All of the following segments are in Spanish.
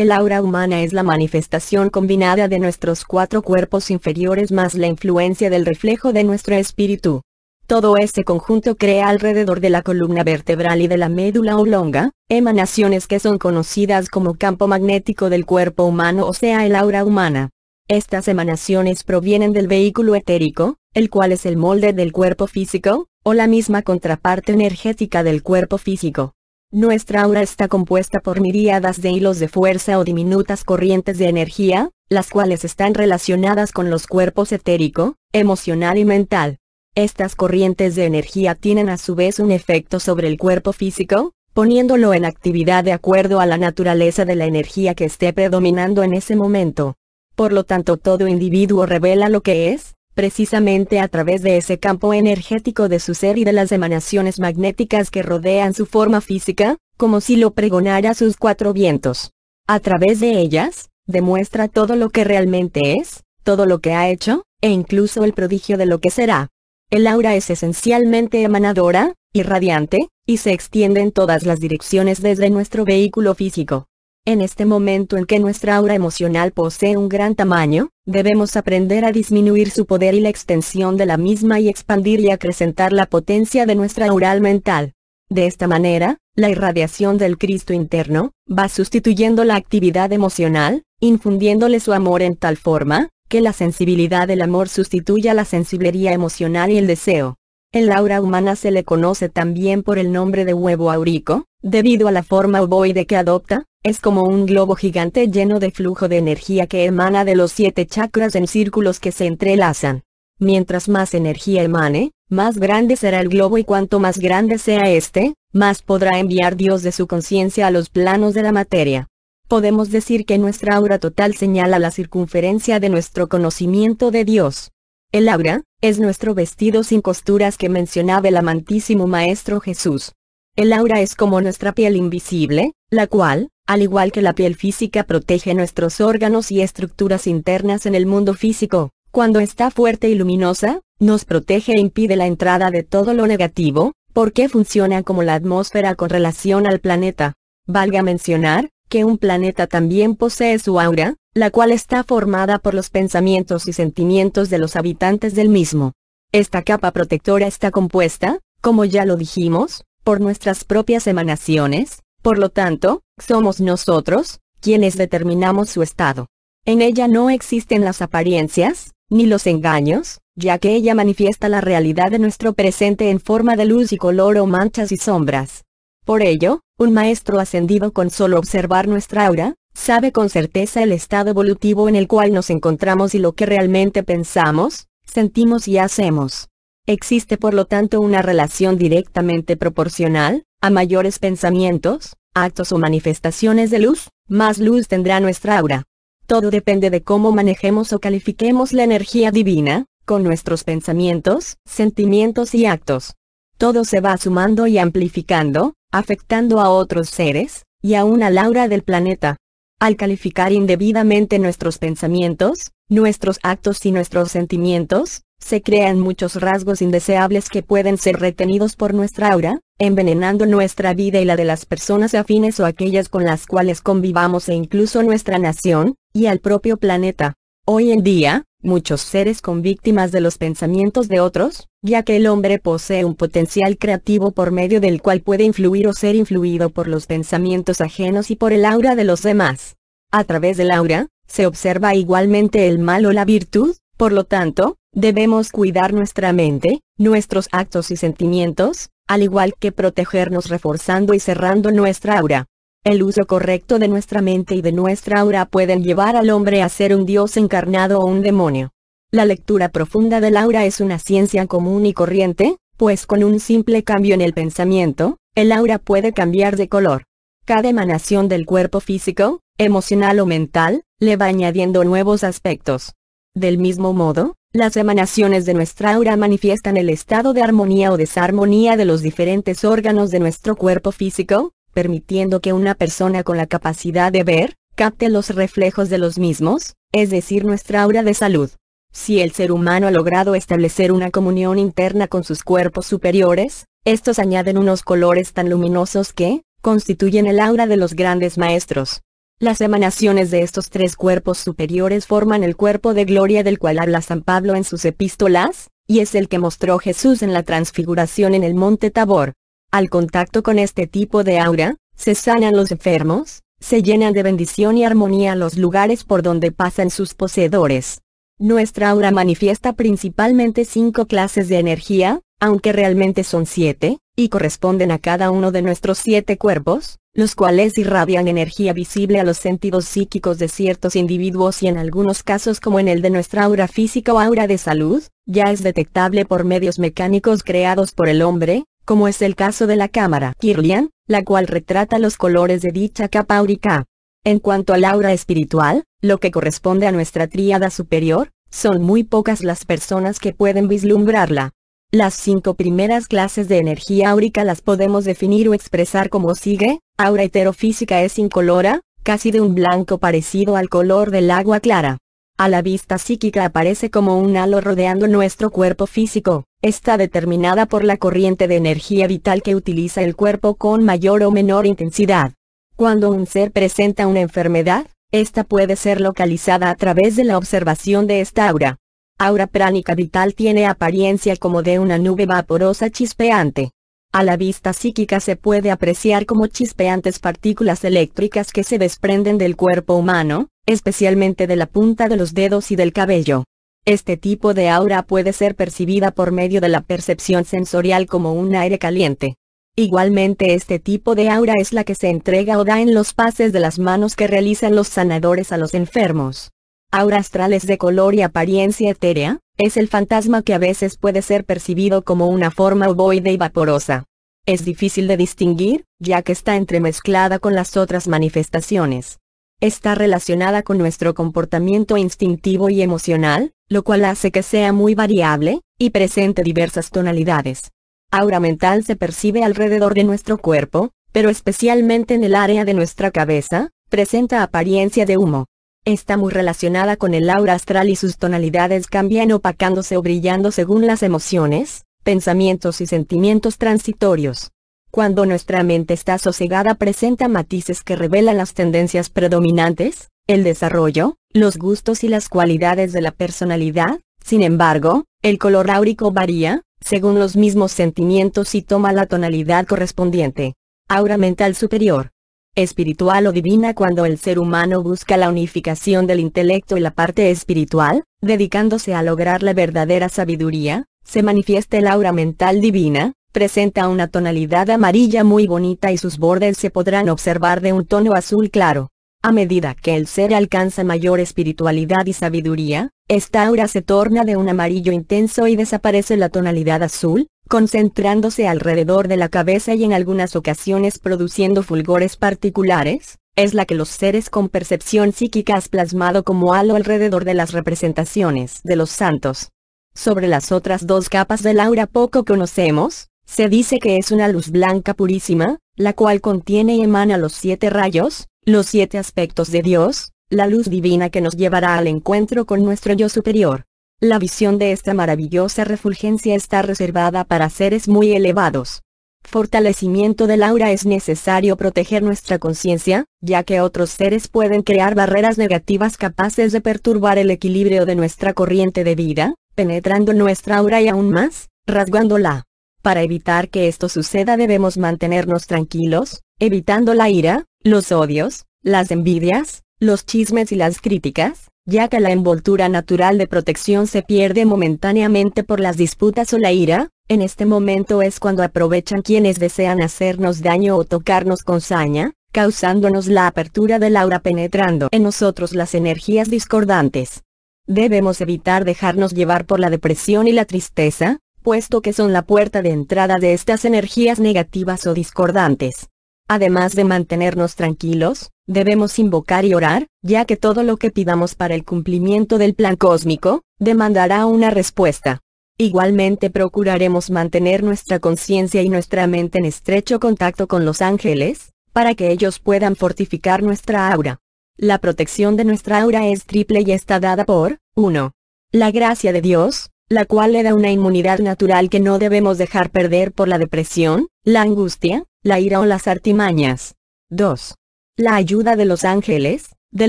El aura humana es la manifestación combinada de nuestros cuatro cuerpos inferiores más la influencia del reflejo de nuestro espíritu. Todo ese conjunto crea alrededor de la columna vertebral y de la médula oblonga, emanaciones que son conocidas como campo magnético del cuerpo humano o sea el aura humana. Estas emanaciones provienen del vehículo etérico, el cual es el molde del cuerpo físico, o la misma contraparte energética del cuerpo físico. Nuestra aura está compuesta por miríadas de hilos de fuerza o diminutas corrientes de energía, las cuales están relacionadas con los cuerpos etérico, emocional y mental. Estas corrientes de energía tienen a su vez un efecto sobre el cuerpo físico, poniéndolo en actividad de acuerdo a la naturaleza de la energía que esté predominando en ese momento. Por lo tanto todo individuo revela lo que es, precisamente a través de ese campo energético de su ser y de las emanaciones magnéticas que rodean su forma física, como si lo pregonara sus cuatro vientos. A través de ellas, demuestra todo lo que realmente es, todo lo que ha hecho, e incluso el prodigio de lo que será. El aura es esencialmente emanadora, irradiante, y se extiende en todas las direcciones desde nuestro vehículo físico. En este momento en que nuestra aura emocional posee un gran tamaño, debemos aprender a disminuir su poder y la extensión de la misma y expandir y acrecentar la potencia de nuestra aural mental. De esta manera, la irradiación del Cristo interno, va sustituyendo la actividad emocional, infundiéndole su amor en tal forma, que la sensibilidad del amor sustituya la sensiblería emocional y el deseo. El aura humana se le conoce también por el nombre de huevo aurico, debido a la forma ovoide que adopta, es como un globo gigante lleno de flujo de energía que emana de los siete chakras en círculos que se entrelazan. Mientras más energía emane, más grande será el globo y cuanto más grande sea este, más podrá enviar Dios de su conciencia a los planos de la materia. Podemos decir que nuestra aura total señala la circunferencia de nuestro conocimiento de Dios. El aura, es nuestro vestido sin costuras que mencionaba el amantísimo Maestro Jesús. El aura es como nuestra piel invisible, la cual, al igual que la piel física protege nuestros órganos y estructuras internas en el mundo físico, cuando está fuerte y luminosa, nos protege e impide la entrada de todo lo negativo, porque funciona como la atmósfera con relación al planeta. Valga mencionar, que un planeta también posee su aura, la cual está formada por los pensamientos y sentimientos de los habitantes del mismo. Esta capa protectora está compuesta, como ya lo dijimos, por nuestras propias emanaciones, por lo tanto, somos nosotros, quienes determinamos su estado. En ella no existen las apariencias, ni los engaños, ya que ella manifiesta la realidad de nuestro presente en forma de luz y color o manchas y sombras. Por ello, un maestro ascendido con solo observar nuestra aura, sabe con certeza el estado evolutivo en el cual nos encontramos y lo que realmente pensamos, sentimos y hacemos. Existe por lo tanto una relación directamente proporcional, a mayores pensamientos, actos o manifestaciones de luz, más luz tendrá nuestra aura. Todo depende de cómo manejemos o califiquemos la energía divina, con nuestros pensamientos, sentimientos y actos todo se va sumando y amplificando, afectando a otros seres, y aún a aura del planeta. Al calificar indebidamente nuestros pensamientos, nuestros actos y nuestros sentimientos, se crean muchos rasgos indeseables que pueden ser retenidos por nuestra aura, envenenando nuestra vida y la de las personas afines o aquellas con las cuales convivamos e incluso nuestra nación, y al propio planeta. Hoy en día, Muchos seres con víctimas de los pensamientos de otros, ya que el hombre posee un potencial creativo por medio del cual puede influir o ser influido por los pensamientos ajenos y por el aura de los demás. A través del aura, se observa igualmente el mal o la virtud, por lo tanto, debemos cuidar nuestra mente, nuestros actos y sentimientos, al igual que protegernos reforzando y cerrando nuestra aura. El uso correcto de nuestra mente y de nuestra aura pueden llevar al hombre a ser un dios encarnado o un demonio. La lectura profunda del aura es una ciencia común y corriente, pues con un simple cambio en el pensamiento, el aura puede cambiar de color. Cada emanación del cuerpo físico, emocional o mental, le va añadiendo nuevos aspectos. Del mismo modo, las emanaciones de nuestra aura manifiestan el estado de armonía o desarmonía de los diferentes órganos de nuestro cuerpo físico, permitiendo que una persona con la capacidad de ver, capte los reflejos de los mismos, es decir nuestra aura de salud. Si el ser humano ha logrado establecer una comunión interna con sus cuerpos superiores, estos añaden unos colores tan luminosos que, constituyen el aura de los grandes maestros. Las emanaciones de estos tres cuerpos superiores forman el cuerpo de gloria del cual habla San Pablo en sus epístolas, y es el que mostró Jesús en la transfiguración en el monte Tabor. Al contacto con este tipo de aura, se sanan los enfermos, se llenan de bendición y armonía los lugares por donde pasan sus poseedores. Nuestra aura manifiesta principalmente cinco clases de energía, aunque realmente son siete, y corresponden a cada uno de nuestros siete cuerpos, los cuales irradian energía visible a los sentidos psíquicos de ciertos individuos y en algunos casos como en el de nuestra aura física o aura de salud, ya es detectable por medios mecánicos creados por el hombre, como es el caso de la cámara Kirlian, la cual retrata los colores de dicha capa áurica. En cuanto al aura espiritual, lo que corresponde a nuestra tríada superior, son muy pocas las personas que pueden vislumbrarla. Las cinco primeras clases de energía áurica las podemos definir o expresar como sigue, aura heterofísica es incolora, casi de un blanco parecido al color del agua clara a la vista psíquica aparece como un halo rodeando nuestro cuerpo físico, está determinada por la corriente de energía vital que utiliza el cuerpo con mayor o menor intensidad. Cuando un ser presenta una enfermedad, esta puede ser localizada a través de la observación de esta aura. Aura pránica vital tiene apariencia como de una nube vaporosa chispeante. A la vista psíquica se puede apreciar como chispeantes partículas eléctricas que se desprenden del cuerpo humano, especialmente de la punta de los dedos y del cabello. Este tipo de aura puede ser percibida por medio de la percepción sensorial como un aire caliente. Igualmente este tipo de aura es la que se entrega o da en los pases de las manos que realizan los sanadores a los enfermos. Aura astral es de color y apariencia etérea, es el fantasma que a veces puede ser percibido como una forma ovoide y vaporosa. Es difícil de distinguir, ya que está entremezclada con las otras manifestaciones está relacionada con nuestro comportamiento instintivo y emocional, lo cual hace que sea muy variable, y presente diversas tonalidades. Aura mental se percibe alrededor de nuestro cuerpo, pero especialmente en el área de nuestra cabeza, presenta apariencia de humo. Está muy relacionada con el aura astral y sus tonalidades cambian opacándose o brillando según las emociones, pensamientos y sentimientos transitorios. Cuando nuestra mente está sosegada presenta matices que revelan las tendencias predominantes, el desarrollo, los gustos y las cualidades de la personalidad, sin embargo, el color áurico varía, según los mismos sentimientos y toma la tonalidad correspondiente. Aura mental superior. Espiritual o divina cuando el ser humano busca la unificación del intelecto y la parte espiritual, dedicándose a lograr la verdadera sabiduría, se manifiesta el aura mental divina, presenta una tonalidad amarilla muy bonita y sus bordes se podrán observar de un tono azul claro. A medida que el ser alcanza mayor espiritualidad y sabiduría, esta aura se torna de un amarillo intenso y desaparece la tonalidad azul, concentrándose alrededor de la cabeza y en algunas ocasiones produciendo fulgores particulares, es la que los seres con percepción psíquica has plasmado como halo alrededor de las representaciones de los santos. Sobre las otras dos capas del aura poco conocemos, se dice que es una luz blanca purísima, la cual contiene y emana los siete rayos, los siete aspectos de Dios, la luz divina que nos llevará al encuentro con nuestro yo superior. La visión de esta maravillosa refulgencia está reservada para seres muy elevados. Fortalecimiento del aura es necesario proteger nuestra conciencia, ya que otros seres pueden crear barreras negativas capaces de perturbar el equilibrio de nuestra corriente de vida, penetrando nuestra aura y aún más, rasgándola. Para evitar que esto suceda debemos mantenernos tranquilos, evitando la ira, los odios, las envidias, los chismes y las críticas, ya que la envoltura natural de protección se pierde momentáneamente por las disputas o la ira, en este momento es cuando aprovechan quienes desean hacernos daño o tocarnos con saña, causándonos la apertura del aura penetrando en nosotros las energías discordantes. Debemos evitar dejarnos llevar por la depresión y la tristeza, puesto que son la puerta de entrada de estas energías negativas o discordantes. Además de mantenernos tranquilos, debemos invocar y orar, ya que todo lo que pidamos para el cumplimiento del plan cósmico, demandará una respuesta. Igualmente procuraremos mantener nuestra conciencia y nuestra mente en estrecho contacto con los ángeles, para que ellos puedan fortificar nuestra aura. La protección de nuestra aura es triple y está dada por, 1. La gracia de Dios, la cual le da una inmunidad natural que no debemos dejar perder por la depresión, la angustia, la ira o las artimañas. 2. La ayuda de los ángeles, de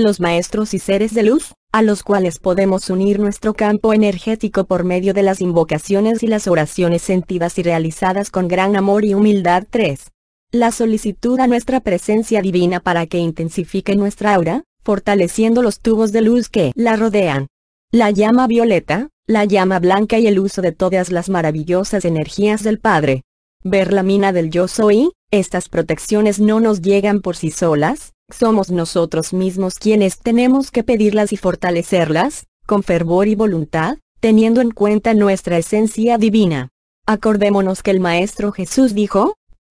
los maestros y seres de luz, a los cuales podemos unir nuestro campo energético por medio de las invocaciones y las oraciones sentidas y realizadas con gran amor y humildad. 3. La solicitud a nuestra presencia divina para que intensifique nuestra aura, fortaleciendo los tubos de luz que la rodean. La llama violeta, la llama blanca y el uso de todas las maravillosas energías del Padre. Ver la mina del yo soy, estas protecciones no nos llegan por sí solas, somos nosotros mismos quienes tenemos que pedirlas y fortalecerlas, con fervor y voluntad, teniendo en cuenta nuestra esencia divina. Acordémonos que el Maestro Jesús dijo,